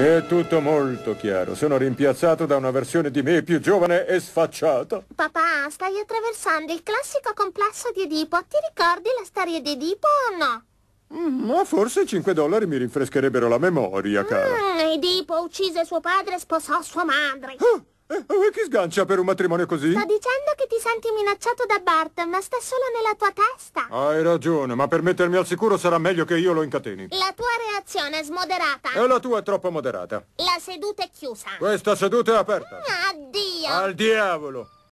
È tutto molto chiaro. Sono rimpiazzato da una versione di me più giovane e sfacciata. Papà, stai attraversando il classico complesso di Edipo. Ti ricordi la storia di Edipo o no? Mm, ma forse 5 dollari mi rinfrescherebbero la memoria, cara. Mm, Edipo uccise suo padre e sposò sua madre. Oh, eh, chi sgancia per un matrimonio così? Sto dicendo che ti senti minacciato da Bart, ma sta solo nella tua testa. Hai ragione, ma per mettermi al sicuro sarà meglio che io lo incateni. La tua conversazione smoderata. E la tua è troppo moderata. La seduta è chiusa. Questa seduta è aperta. Addio. Al diavolo.